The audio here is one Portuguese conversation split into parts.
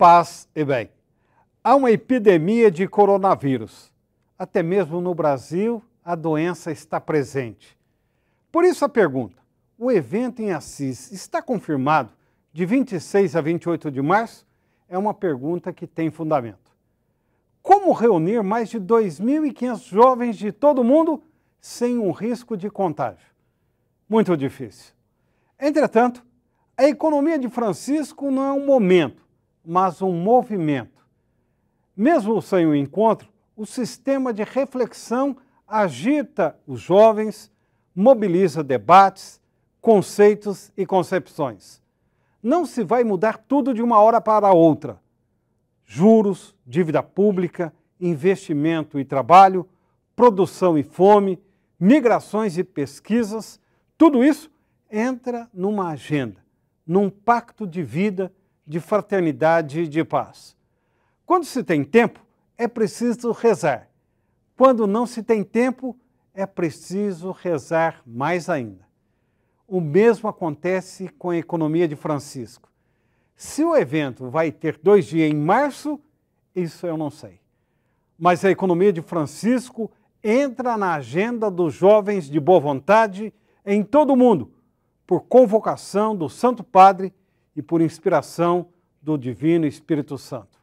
Paz e bem. Há uma epidemia de coronavírus. Até mesmo no Brasil, a doença está presente. Por isso a pergunta: o evento em Assis está confirmado de 26 a 28 de março? É uma pergunta que tem fundamento. Como reunir mais de 2.500 jovens de todo o mundo sem um risco de contágio? Muito difícil. Entretanto, a economia de Francisco não é um momento mas um movimento. Mesmo sem o encontro, o sistema de reflexão agita os jovens, mobiliza debates, conceitos e concepções. Não se vai mudar tudo de uma hora para outra. Juros, dívida pública, investimento e trabalho, produção e fome, migrações e pesquisas, tudo isso entra numa agenda, num pacto de vida de fraternidade e de paz. Quando se tem tempo, é preciso rezar. Quando não se tem tempo, é preciso rezar mais ainda. O mesmo acontece com a economia de Francisco. Se o evento vai ter dois dias em março, isso eu não sei. Mas a economia de Francisco entra na agenda dos jovens de boa vontade em todo o mundo, por convocação do Santo Padre e por inspiração do Divino Espírito Santo.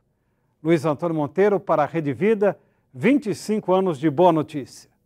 Luiz Antônio Monteiro para a Rede Vida, 25 anos de boa notícia.